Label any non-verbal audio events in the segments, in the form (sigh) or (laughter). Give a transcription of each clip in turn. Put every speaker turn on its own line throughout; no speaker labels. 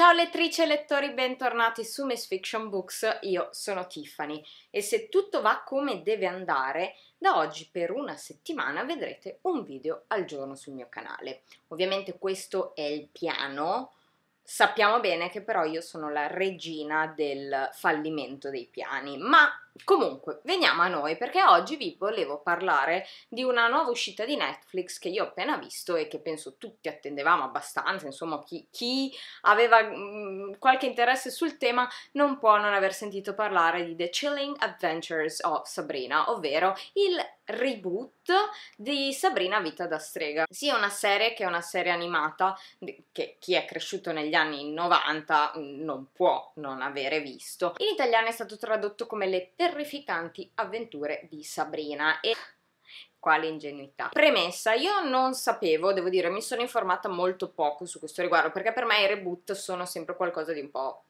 Ciao lettrici e lettori, bentornati su Miss Fiction Books, io sono Tiffany e se tutto va come deve andare, da oggi per una settimana vedrete un video al giorno sul mio canale. Ovviamente questo è il piano, sappiamo bene che però io sono la regina del fallimento dei piani, ma Comunque, veniamo a noi perché oggi vi volevo parlare di una nuova uscita di Netflix che io ho appena visto e che penso tutti attendevamo abbastanza, insomma chi, chi aveva mh, mm, qualche interesse sul tema non può non aver sentito parlare di The Chilling Adventures of Sabrina, ovvero il reboot di Sabrina Vita da strega. Sia sì, una serie che è una serie animata che chi è cresciuto negli anni 90 mm, non può non avere visto. In italiano è stato tradotto come Lettera terrificanti avventure di Sabrina e quale ingenuità. Premessa, io non sapevo, devo dire, mi sono informata molto poco su questo riguardo, perché per me i reboot sono sempre qualcosa di un po'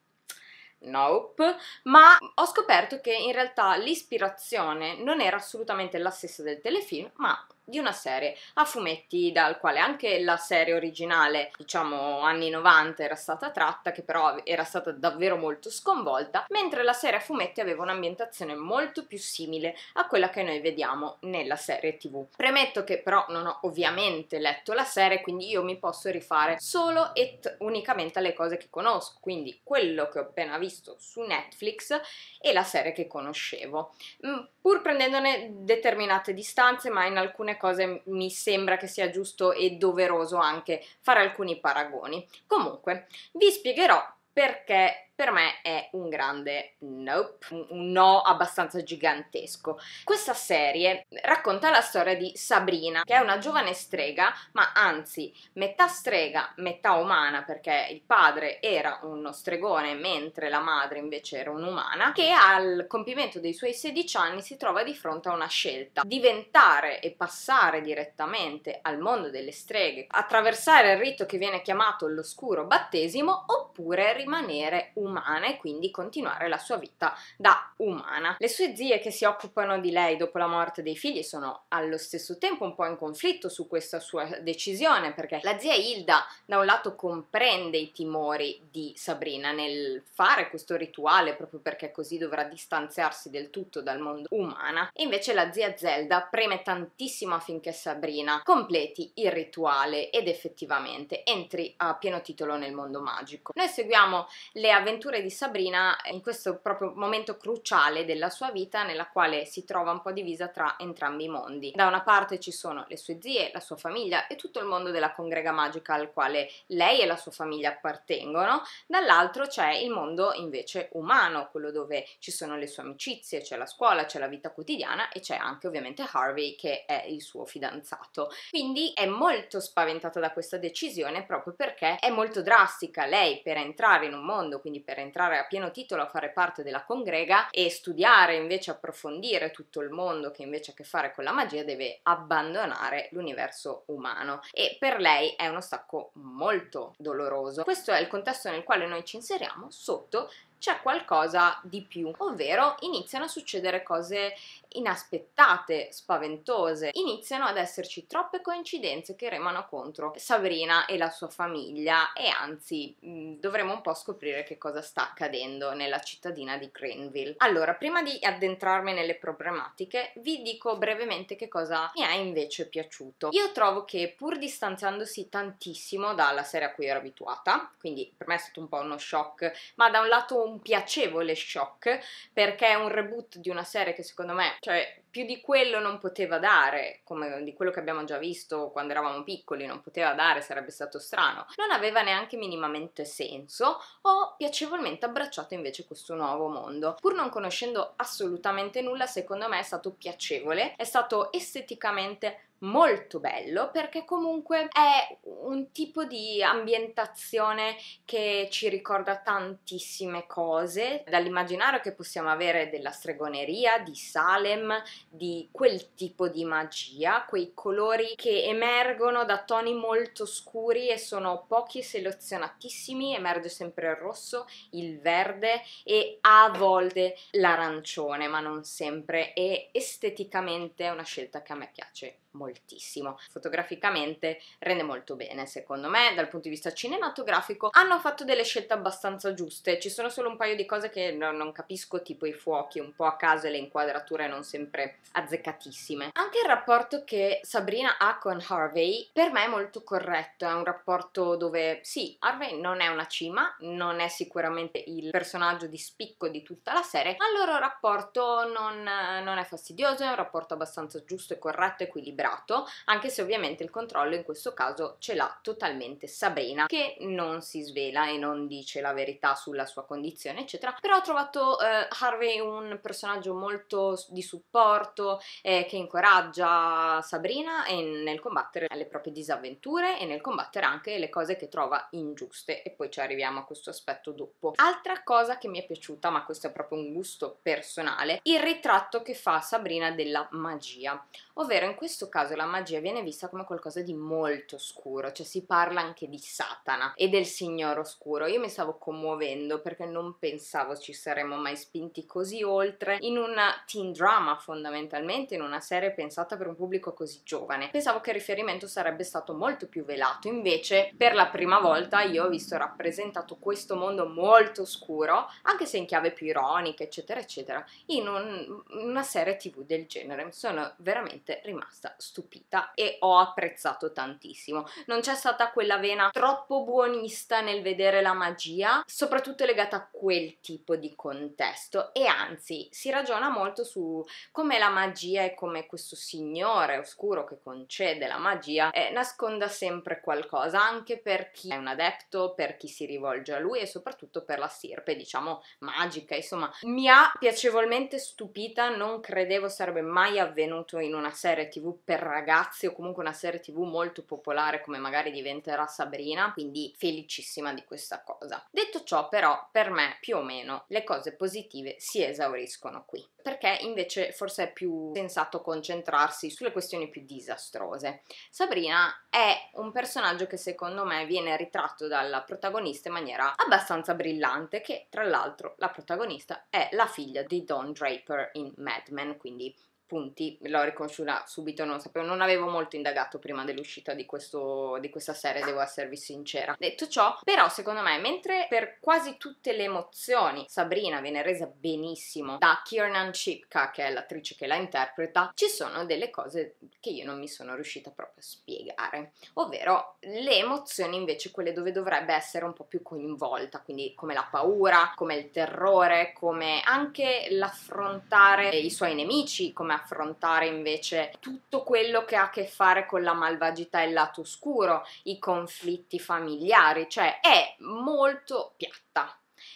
Nope, ma ho scoperto che in realtà l'ispirazione non era assolutamente la stessa del telefilm, ma di una serie a fumetti dal quale anche la serie originale, diciamo anni 90, era stata tratta, che però era stata davvero molto sconvolta, mentre la serie a fumetti aveva un'ambientazione molto più simile a quella che noi vediamo nella serie TV. Premetto che però non ho ovviamente letto la serie, quindi io mi posso rifare solo e unicamente alle cose che conosco, quindi quello che ho appena visto su Netflix e la serie che conoscevo. Mm, pur prendendone determinate distanze, ma in alcune cose mi sembra che sia giusto e doveroso anche fare alcuni paragoni. Comunque, vi spiegherò perché per me è un grande nope, un no abbastanza gigantesco. Questa serie racconta la storia di Sabrina, che è una giovane strega, ma anzi metà strega, metà umana, perché il padre era uno stregone mentre la madre invece era un'umana, che al compimento dei suoi 16 anni si trova di fronte a una scelta, diventare e passare direttamente al mondo delle streghe, attraversare il rito che viene chiamato l'oscuro battesimo oppure rimanere umana umana e quindi continuare la sua vita da umana. Le sue zie che si occupano di lei dopo la morte dei figli sono allo stesso tempo un po' in conflitto su questa sua decisione perché la zia Hilda da un lato comprende i timori di Sabrina nel fare questo rituale proprio perché così dovrà distanziarsi del tutto dal mondo umana e invece la zia Zelda preme tantissimo affinché Sabrina completi il rituale ed effettivamente entri a pieno titolo nel mondo magico. Noi seguiamo le avventure avventure di Sabrina in questo proprio momento cruciale della sua vita nella quale si trova un po' divisa tra entrambi i mondi. Da una parte ci sono le sue zie, la sua famiglia e tutto il mondo della congrega magica al quale lei e la sua famiglia appartengono, dall'altro c'è il mondo invece umano, quello dove ci sono le sue amicizie, c'è la scuola, c'è la vita quotidiana e c'è anche ovviamente Harvey che è il suo fidanzato. Quindi è molto spaventata da questa decisione proprio perché è molto drastica lei per entrare in un mondo, quindi per entrare a pieno titolo a fare parte della congrega e studiare invece approfondire tutto il mondo che invece ha a che fare con la magia deve abbandonare l'universo umano e per lei è uno stacco molto doloroso. Questo è il contesto nel quale noi ci inseriamo sotto c'è qualcosa di più, ovvero iniziano a succedere cose inaspettate, spaventose, iniziano ad esserci troppe coincidenze che remano contro Sabrina e la sua famiglia e anzi mm, dovremo un po' scoprire che cosa sta accadendo nella cittadina di Greenville. Allora, prima di addentrarmi nelle problematiche, vi dico brevemente che cosa mi è invece piaciuto. Io trovo che pur distanziandosi tantissimo dalla serie a cui ero abituata, quindi per me è stato un po' uno shock, ma da un lato un piacevole shock perché è un reboot di una serie che secondo me, cioè, più di quello non poteva dare, come di quello che abbiamo già visto quando eravamo piccoli, non poteva dare, sarebbe stato strano. Non aveva neanche minimamente senso, ho piacevolmente abbracciato invece questo nuovo mondo. Pur non conoscendo assolutamente nulla, secondo me è stato piacevole, è stato esteticamente molto bello perché comunque è un tipo di ambientazione che ci ricorda tantissime cose, dall'immaginario che possiamo avere della stregoneria, di Salem, di quel tipo di magia, quei colori che emergono da toni molto scuri e sono pochi selezionatissimi, emerge sempre il rosso, il verde e a volte l'arancione, ma non sempre, e esteticamente è una scelta che a me piace moltissimo. Fotograficamente rende molto bene, secondo me, dal punto di vista cinematografico hanno fatto delle scelte abbastanza giuste. Ci sono solo un paio di cose che no, non capisco, tipo i fuochi un po' a caso e le inquadrature non sempre azzeccatissime. Anche il rapporto che Sabrina ha con Harvey per me è molto corretto, è un rapporto dove sì, Harvey non è una cima, non è sicuramente il personaggio di spicco di tutta la serie, ma il loro rapporto non, non è fastidioso, è un rapporto abbastanza giusto e corretto, equilibrato superato, anche se ovviamente il controllo in questo caso ce l'ha totalmente Sabrina, che non si svela e non dice la verità sulla sua condizione, eccetera. Però ho trovato eh, Harvey un personaggio molto di supporto, eh, che incoraggia Sabrina nel combattere le proprie disavventure e nel combattere anche le cose che trova ingiuste e poi ci arriviamo a questo aspetto dopo. Altra cosa che mi è piaciuta, ma questo è proprio un gusto personale, il ritratto che fa Sabrina della magia, ovvero in questo caso caso la magia viene vista come qualcosa di molto scuro, cioè si parla anche di Satana e del Signore Oscuro. Io mi stavo commuovendo perché non pensavo ci saremmo mai spinti così oltre in una teen drama fondamentalmente, in una serie pensata per un pubblico così giovane. Pensavo che il riferimento sarebbe stato molto più velato, invece per la prima volta io ho visto rappresentato questo mondo molto scuro, anche se in chiave più ironica, eccetera, eccetera, in un, una serie tv del genere. Sono veramente rimasta stupita e ho apprezzato tantissimo. Non c'è stata quella vena troppo buonista nel vedere la magia, soprattutto legata a quel tipo di contesto e anzi si ragiona molto su come la magia e come questo signore oscuro che concede la magia eh, nasconda sempre qualcosa anche per chi è un adepto, per chi si rivolge a lui e soprattutto per la stirpe diciamo magica, insomma mi ha piacevolmente stupita, non credevo sarebbe mai avvenuto in una serie tv per ragazzi o comunque una serie tv molto popolare come magari diventerà Sabrina, quindi felicissima di questa cosa. Detto ciò però per me più o meno le cose positive si esauriscono qui, perché invece forse è più sensato concentrarsi sulle questioni più disastrose. Sabrina è un personaggio che secondo me viene ritratto dalla protagonista in maniera abbastanza brillante, che tra l'altro la protagonista è la figlia di Don Draper in Mad Men, quindi punti, l'ho riconosciuta subito, non sapevo, non avevo molto indagato prima dell'uscita di, questo, di questa serie, devo esservi sincera. Detto ciò, però secondo me, mentre per quasi tutte le emozioni Sabrina viene resa benissimo da Kiernan Shipka, che è l'attrice che la interpreta, ci sono delle cose che io non mi sono riuscita proprio a spiegare, ovvero le emozioni invece quelle dove dovrebbe essere un po' più coinvolta, quindi come la paura, come il terrore, come anche l'affrontare i suoi nemici, come affrontare invece tutto quello che ha a che fare con la malvagità e il lato oscuro, i conflitti familiari, cioè è molto piatta.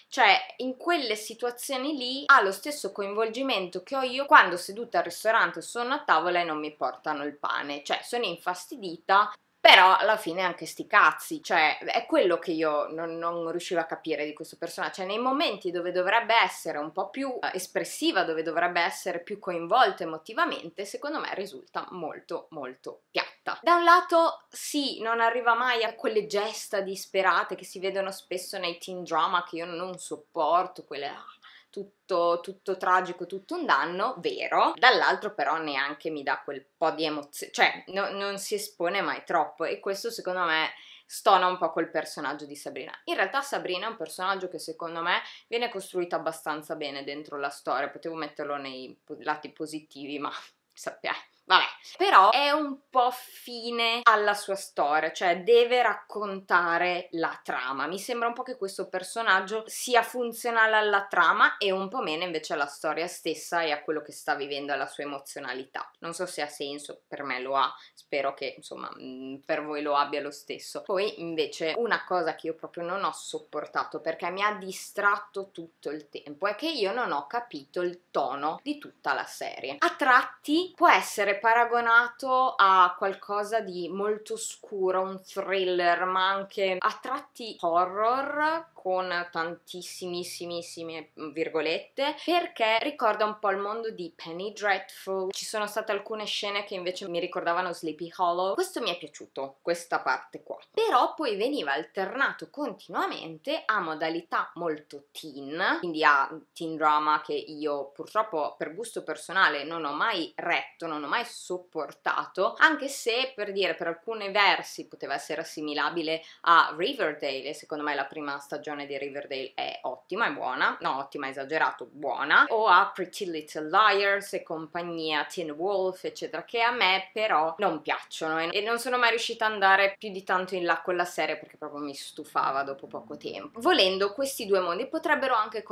Cioè, in quelle situazioni lì ha lo stesso coinvolgimento che ho io quando seduta al ristorante sono a tavola e non mi portano il pane. Cioè, sono infastidita, però alla fine anche sti cazzi, cioè è quello che io non, non riuscivo a capire di questo personaggio, cioè nei momenti dove dovrebbe essere un po' più eh, espressiva, dove dovrebbe essere più coinvolta emotivamente, secondo me risulta molto molto piatta. Da un lato sì, non arriva mai a quelle gesta disperate che si vedono spesso nei teen drama che io non sopporto, quelle ah, tutto, tutto tragico, tutto un danno, vero, dall'altro però neanche mi dà quel po' di emozione, cioè no, non si espone mai troppo e questo secondo me stona un po' col personaggio di Sabrina. In realtà Sabrina è un personaggio che secondo me viene costruito abbastanza bene dentro la storia, potevo metterlo nei lati positivi ma (laughs) sappiate vabbè. Però è un po' fine alla sua storia, cioè deve raccontare la trama. Mi sembra un po' che questo personaggio sia funzionale alla trama e un po' meno invece alla storia stessa e a quello che sta vivendo, alla sua emozionalità. Non so se ha senso, per me lo ha, spero che insomma mm, per voi lo abbia lo stesso. Poi invece una cosa che io proprio non ho sopportato perché mi ha distratto tutto il tempo è che io non ho capito il tono di tutta la serie. A tratti può essere paragonato a qualcosa di molto scuro, un thriller, ma anche a tratti horror con tantissimissimissime virgolette perché ricorda un po' il mondo di Penny Dreadful. Ci sono state alcune scene che invece mi ricordavano Sleepy Hollow. Questo mi è piaciuto, questa parte qua. Però poi veniva alternato continuamente a modalità molto teen, quindi a teen drama che io purtroppo per gusto personale non ho mai retto, non ho mai mai sopportato, anche se per dire per alcuni versi poteva essere assimilabile a Riverdale e secondo me la prima stagione di Riverdale è ottima, è buona, no ottima, esagerato, buona, o a Pretty Little Liars e compagnia Teen Wolf eccetera che a me però non piacciono e non sono mai riuscita ad andare più di tanto in là con la serie perché proprio mi stufava dopo poco tempo. Volendo questi due mondi potrebbero anche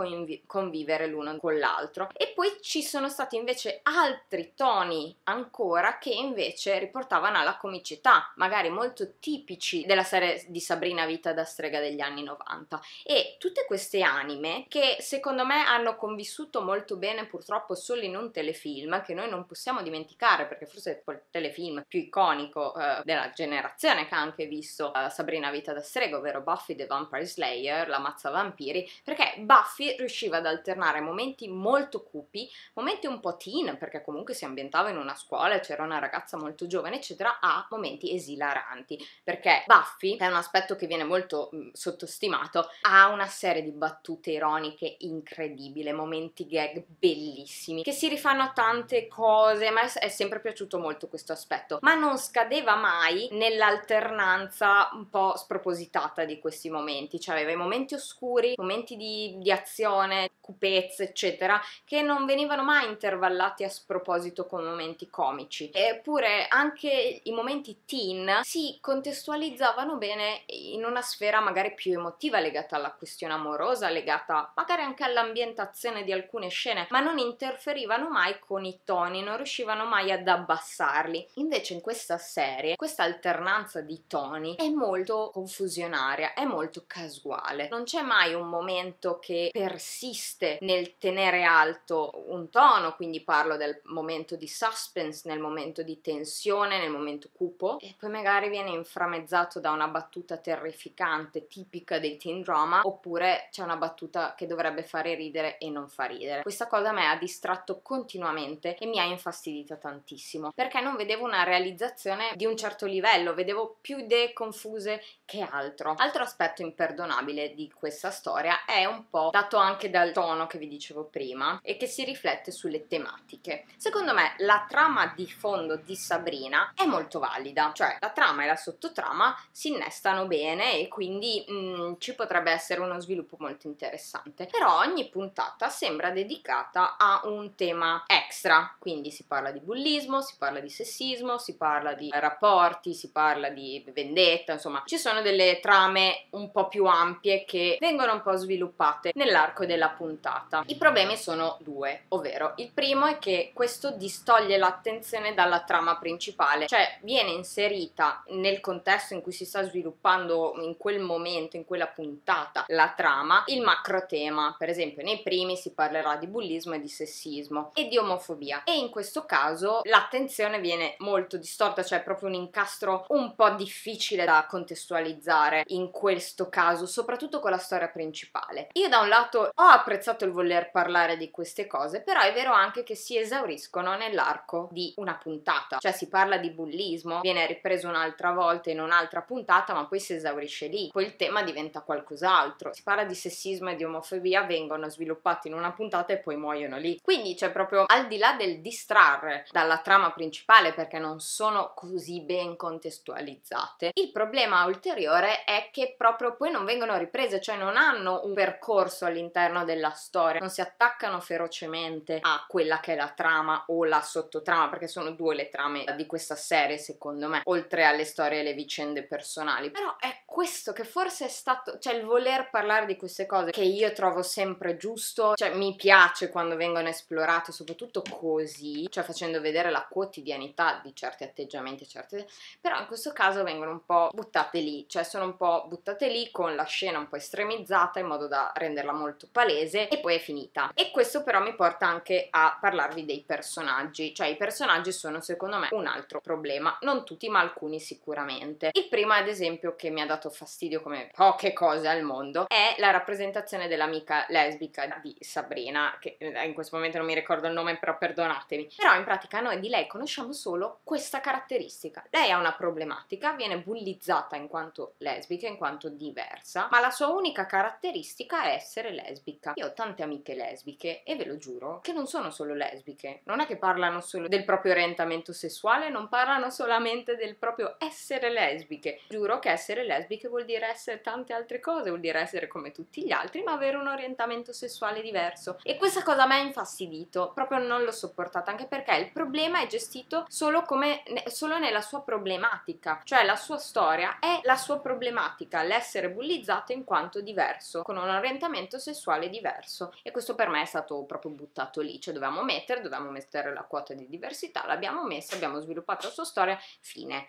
convivere l'uno con l'altro e poi ci sono stati invece altri toni ancora che invece riportavano alla comicità, magari molto tipici della serie di Sabrina Vita da strega degli anni 90. E tutte queste anime che secondo me hanno convissuto molto bene purtroppo solo in un telefilm che noi non possiamo dimenticare perché forse è il telefilm più iconico eh, della generazione che ha anche visto eh, Sabrina Vita da strega, ovvero Buffy the Vampire Slayer, la mazza vampiri, perché Buffy riusciva ad alternare momenti molto cupi, momenti un po' teen perché comunque si ambientava in una scuola scuola c'era una ragazza molto giovane, eccetera, ha momenti esilaranti, perché Buffy, che è un aspetto che viene molto mh, sottostimato, ha una serie di battute ironiche incredibile, momenti gag bellissimi, che si rifanno a tante cose, ma è sempre piaciuto molto questo aspetto, ma non scadeva mai nell'alternanza un po' spropositata di questi momenti, cioè aveva i momenti oscuri, momenti di, di azione, cupezze, eccetera, che non venivano mai intervallati a sproposito con momenti comici, eppure anche i momenti teen si contestualizzavano bene in una sfera magari più emotiva legata alla questione amorosa, legata magari anche all'ambientazione di alcune scene, ma non interferivano mai con i toni, non riuscivano mai ad abbassarli. Invece in questa serie questa alternanza di toni è molto confusionaria, è molto casuale, non c'è mai un momento che persiste nel tenere alto un tono, quindi parlo del momento di suspense suspense nel momento di tensione, nel momento cupo e poi magari viene inframezzato da una battuta terrificante tipica dei teen drama oppure c'è una battuta che dovrebbe fare ridere e non fa ridere. Questa cosa a me ha distratto continuamente e mi ha infastidita tantissimo perché non vedevo una realizzazione di un certo livello, vedevo più idee confuse che altro. Altro aspetto imperdonabile di questa storia è un po' dato anche dal tono che vi dicevo prima e che si riflette sulle tematiche. Secondo me la trama trama di fondo di Sabrina è molto valida, cioè la trama e la sottotrama si innestano bene e quindi mh, mm, ci potrebbe essere uno sviluppo molto interessante. Però ogni puntata sembra dedicata a un tema extra, quindi si parla di bullismo, si parla di sessismo, si parla di rapporti, si parla di vendetta, insomma ci sono delle trame un po' più ampie che vengono un po' sviluppate nell'arco della puntata. I problemi sono due, ovvero il primo è che questo distoglie l'attenzione attenzione dalla trama principale, cioè viene inserita nel contesto in cui si sta sviluppando in quel momento, in quella puntata, la trama, il macro tema. Per esempio, nei primi si parlerà di bullismo e di sessismo e di omofobia. E in questo caso l'attenzione viene molto distorta, cioè proprio un incastro un po' difficile da contestualizzare in questo caso, soprattutto con la storia principale. Io da un lato ho apprezzato il voler parlare di queste cose, però è vero anche che si esauriscono nell'arco di di una puntata, cioè si parla di bullismo, viene ripreso un'altra volta in un'altra puntata, ma poi si esaurisce lì, poi il tema diventa qualcos'altro. Si parla di sessismo e di omofobia, vengono sviluppati in una puntata e poi muoiono lì. Quindi c'è proprio al di là del distrarre dalla trama principale perché non sono così ben contestualizzate, il problema ulteriore è che proprio poi non vengono riprese, cioè non hanno un percorso all'interno della storia, non si attaccano ferocemente a quella che è la trama o la sottotrama trama, perché sono due le trame di questa serie, secondo me, oltre alle storie e alle vicende personali. Però è questo che forse è stato, cioè il voler parlare di queste cose che io trovo sempre giusto, cioè mi piace quando vengono esplorate, soprattutto così, cioè facendo vedere la quotidianità di certi atteggiamenti, certe... però in questo caso vengono un po' buttate lì, cioè sono un po' buttate lì con la scena un po' estremizzata in modo da renderla molto palese e poi è finita. E questo però mi porta anche a parlarvi dei personaggi, cioè i personaggi personaggi sono secondo me un altro problema, non tutti ma alcuni sicuramente. Il primo ad esempio che mi ha dato fastidio come poche cose al mondo è la rappresentazione dell'amica lesbica di Sabrina, che eh, in questo momento non mi ricordo il nome però perdonatemi, però in pratica noi di lei conosciamo solo questa caratteristica, lei ha una problematica, viene bullizzata in quanto lesbica, in quanto diversa, ma la sua unica caratteristica è essere lesbica. Io ho tante amiche lesbiche e ve lo giuro che non sono solo lesbiche, non è che parlano solo del del proprio orientamento sessuale, non parlano solamente del proprio essere lesbiche. Giuro che essere lesbiche vuol dire essere tante altre cose, vuol dire essere come tutti gli altri, ma avere un orientamento sessuale diverso. E questa cosa mi ha infastidito, proprio non l'ho sopportata, anche perché il problema è gestito solo, come, solo nella sua problematica, cioè la sua storia è la sua problematica, l'essere bullizzato in quanto diverso, con un orientamento sessuale diverso. E questo per me è stato proprio buttato lì, cioè dovevamo mettere, dovevamo mettere la quota di diversità all'università, l'abbiamo messa, abbiamo sviluppato la sua storia, fine.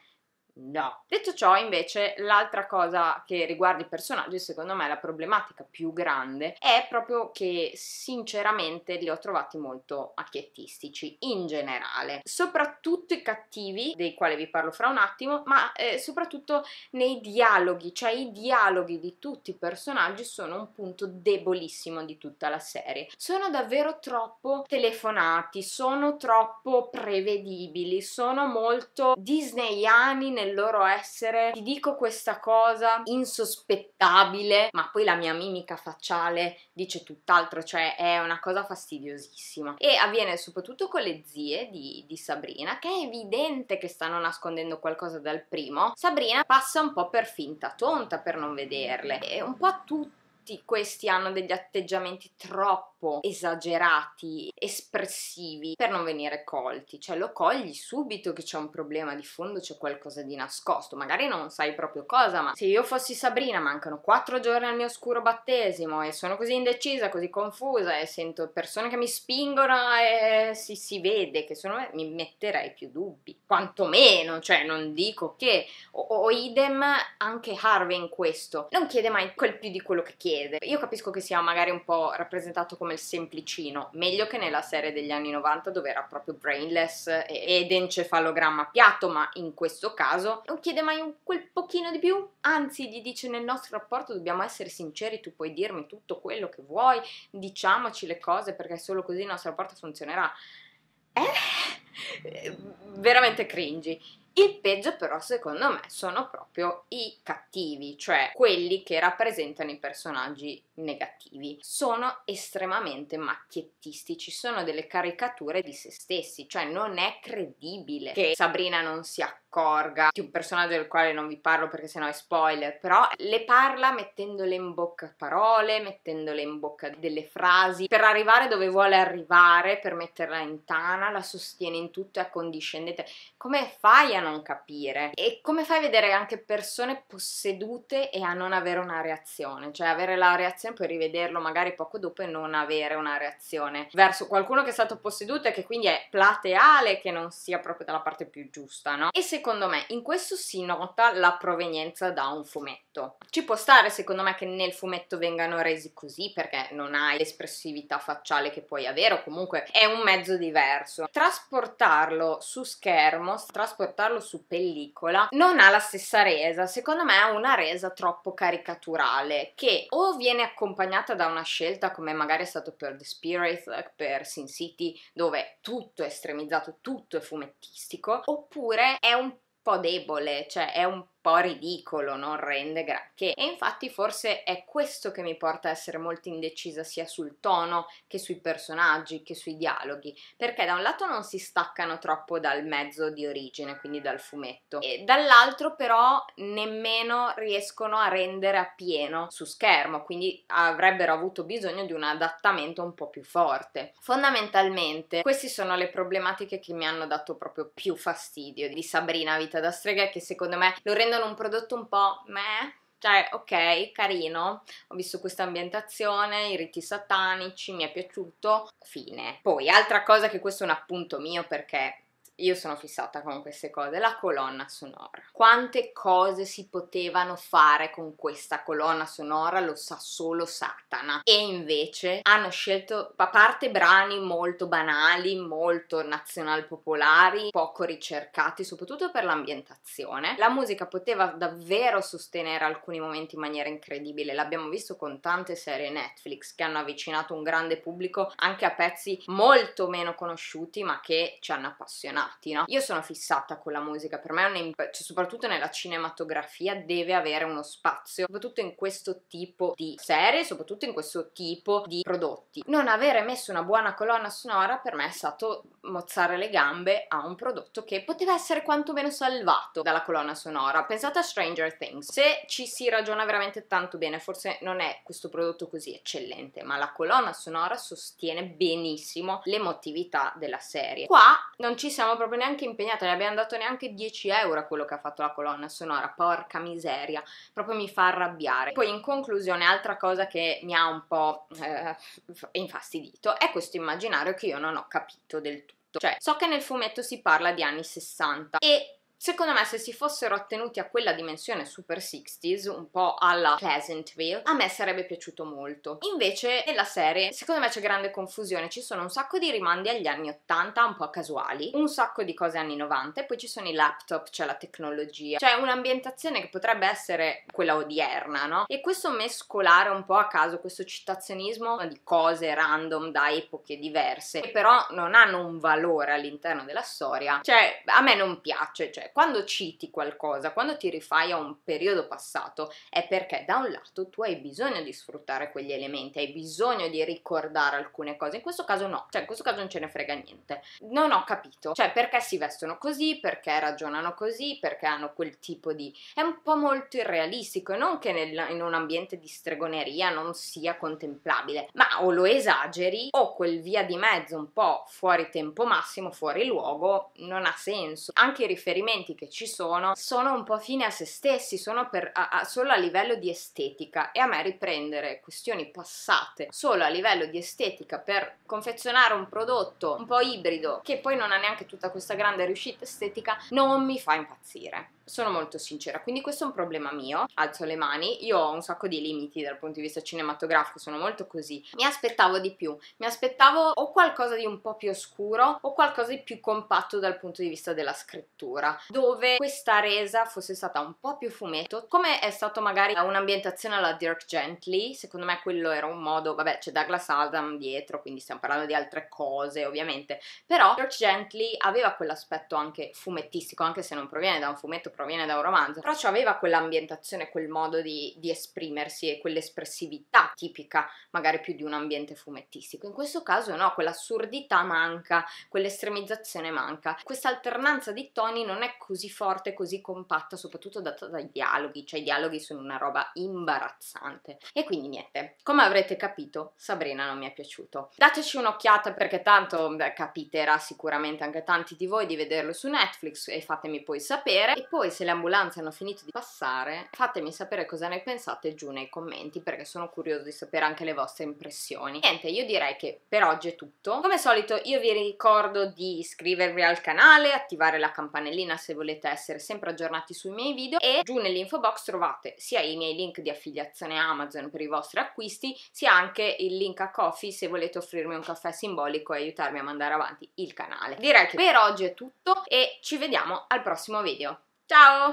No. Detto ciò, invece, l'altra cosa che riguarda i personaggi, secondo me la problematica più grande è proprio che sinceramente li ho trovati molto acchiettistici in generale, soprattutto i cattivi, dei quali vi parlo fra un attimo, ma eh, soprattutto nei dialoghi, cioè i dialoghi di tutti i personaggi sono un punto debolissimo di tutta la serie. Sono davvero troppo telefonati, sono troppo prevedibili, sono molto disneyani nel nel loro essere ti dico questa cosa insospettabile, ma poi la mia mimica facciale dice tutt'altro, cioè è una cosa fastidiosissima. E avviene soprattutto con le zie di, di Sabrina, che è evidente che stanno nascondendo qualcosa dal primo. Sabrina passa un po' per finta tonta per non vederle, e un po' tutti questi hanno degli atteggiamenti troppo troppo esagerati, espressivi per non venire colti, cioè lo cogli subito che c'è un problema di fondo, c'è qualcosa di nascosto, magari non sai proprio cosa, ma se io fossi Sabrina mancano quattro giorni al mio oscuro battesimo e sono così indecisa, così confusa e sento persone che mi spingono e si, si vede che sono mi metterei più dubbi, quantomeno, cioè non dico che o, o idem anche Harvey in questo, non chiede mai quel più di quello che chiede. Io capisco che sia magari un po' rappresentato come come il semplicino, meglio che nella serie degli anni 90 dove era proprio brainless ed encefalogramma piatto, ma in questo caso non chiede mai un quel pochino di più, anzi gli dice nel nostro rapporto dobbiamo essere sinceri, tu puoi dirmi tutto quello che vuoi, diciamoci le cose perché solo così il nostro rapporto funzionerà. Eh, veramente cringy. Il peggio però secondo me sono proprio i cattivi, cioè quelli che rappresentano i personaggi negativi. Sono estremamente macchiettistici, sono delle caricature di se stessi, cioè non è credibile che Sabrina non si accorga di un personaggio del quale non vi parlo perché sennò è spoiler, però le parla mettendole in bocca parole, mettendole in bocca delle frasi, per arrivare dove vuole arrivare, per metterla in tana, la sostiene in tutto e accondiscendete. Come fai a non capire? E come fai a vedere anche persone possedute e a non avere una reazione? Cioè avere la reazione esempio, e rivederlo magari poco dopo e non avere una reazione verso qualcuno che è stato posseduto e che quindi è plateale, che non sia proprio dalla parte più giusta, no? E secondo me in questo si nota la provenienza da un fumetto fumetto. Ci può stare secondo me che nel fumetto vengano resi così perché non hai l'espressività facciale che puoi avere o comunque è un mezzo diverso. Trasportarlo su schermo, trasportarlo su pellicola non ha la stessa resa, secondo me è una resa troppo caricaturale che o viene accompagnata da una scelta come magari è stato per The Spirit, per Sin City dove tutto è estremizzato, tutto è fumettistico oppure è un po' debole, cioè è un po' ridicolo, non rende granché. E infatti forse è questo che mi porta a essere molto indecisa sia sul tono che sui personaggi, che sui dialoghi, perché da un lato non si staccano troppo dal mezzo di origine, quindi dal fumetto, e dall'altro però nemmeno riescono a rendere a pieno su schermo, quindi avrebbero avuto bisogno di un adattamento un po' più forte. Fondamentalmente queste sono le problematiche che mi hanno dato proprio più fastidio di Sabrina Vita da strega che secondo me lo rende vendono un prodotto un po' meh, cioè ok, carino, ho visto questa ambientazione, i riti satanici, mi è piaciuto, fine. Poi, altra cosa che questo è un appunto mio perché io sono fissata con queste cose. La colonna sonora. Quante cose si potevano fare con questa colonna sonora lo sa solo Satana. E invece hanno scelto, a parte brani molto banali, molto nazionalpopolari, poco ricercati, soprattutto per l'ambientazione, la musica poteva davvero sostenere alcuni momenti in maniera incredibile. L'abbiamo visto con tante serie Netflix che hanno avvicinato un grande pubblico anche a pezzi molto meno conosciuti ma che ci hanno appassionato filmati, no? Io sono fissata con la musica, per me è cioè, soprattutto nella cinematografia deve avere uno spazio, soprattutto in questo tipo di serie, soprattutto in questo tipo di prodotti. Non avere messo una buona colonna sonora per me è stato mozzare le gambe a un prodotto che poteva essere quantomeno salvato dalla colonna sonora. Pensate a Stranger Things, se ci si ragiona veramente tanto bene, forse non è questo prodotto così eccellente, ma la colonna sonora sostiene benissimo l'emotività della serie. Qua non ci siamo proprio neanche impegnato, ne abbiamo dato neanche 10 euro a quello che ha fatto la colonna sonora, porca miseria, proprio mi fa arrabbiare. Poi in conclusione, altra cosa che mi ha un po' eh, infastidito è questo immaginario che io non ho capito del tutto. Cioè, so che nel fumetto si parla di anni 60 e Secondo me se si fossero attenuti a quella dimensione super 60s, un po' alla Pleasantville, a me sarebbe piaciuto molto. Invece nella serie, secondo me c'è grande confusione, ci sono un sacco di rimandi agli anni 80, un po' casuali, un sacco di cose anni 90, e poi ci sono i laptop, c'è la tecnologia, c'è un'ambientazione che potrebbe essere quella odierna, no? E questo mescolare un po' a caso, questo citazionismo di cose random da epoche diverse, che però non hanno un valore all'interno della storia, cioè a me non piace, cioè quando citi qualcosa, quando ti rifai a un periodo passato, è perché da un lato tu hai bisogno di sfruttare quegli elementi, hai bisogno di ricordare alcune cose. In questo caso no, cioè in questo caso non ce ne frega niente. Non ho capito, cioè perché si vestono così, perché ragionano così, perché hanno quel tipo di... è un po' molto irrealistico, e non che nel, in un ambiente di stregoneria non sia contemplabile, ma o lo esageri o quel via di mezzo un po' fuori tempo massimo, fuori luogo, non ha senso. Anche i riferimenti movimenti che ci sono sono un po' fine a se stessi, sono per, a, a, solo a livello di estetica e a me riprendere questioni passate solo a livello di estetica per confezionare un prodotto un po' ibrido che poi non ha neanche tutta questa grande riuscita estetica non mi fa impazzire sono molto sincera, quindi questo è un problema mio, alzo le mani, io ho un sacco di limiti dal punto di vista cinematografico, sono molto così, mi aspettavo di più, mi aspettavo o qualcosa di un po' più oscuro o qualcosa di più compatto dal punto di vista della scrittura, dove questa resa fosse stata un po' più fumetto, come è stato magari un'ambientazione alla Dirk Gently, secondo me quello era un modo, vabbè c'è Douglas Adam dietro, quindi stiamo parlando di altre cose ovviamente, però Dirk Gently aveva quell'aspetto anche fumettistico, anche se non proviene da un fumetto, proviene da un romanzo, però aveva quell'ambientazione, quel modo di, di esprimersi e quell'espressività tipica magari più di un ambiente fumettistico. In questo caso no, quell'assurdità manca, quell'estremizzazione manca. Questa alternanza di toni non è così forte, così compatta, soprattutto data dai dialoghi, cioè i dialoghi sono una roba imbarazzante. E quindi niente, come avrete capito, Sabrina non mi è piaciuto. Dateci un'occhiata perché tanto beh, capiterà sicuramente anche tanti di voi di vederlo su Netflix e fatemi poi sapere. E poi se le ambulanze hanno finito di passare, fatemi sapere cosa ne pensate giù nei commenti perché sono curioso di sapere anche le vostre impressioni. Niente, io direi che per oggi è tutto. Come solito io vi ricordo di iscrivervi al canale, attivare la campanellina se volete essere sempre aggiornati sui miei video e giù nell'info box trovate sia i miei link di affiliazione Amazon per i vostri acquisti sia anche il link a Coffee se volete offrirmi un caffè simbolico e aiutarmi a mandare avanti il canale. Direi che per oggi è tutto e ci vediamo al prossimo video. Ciao!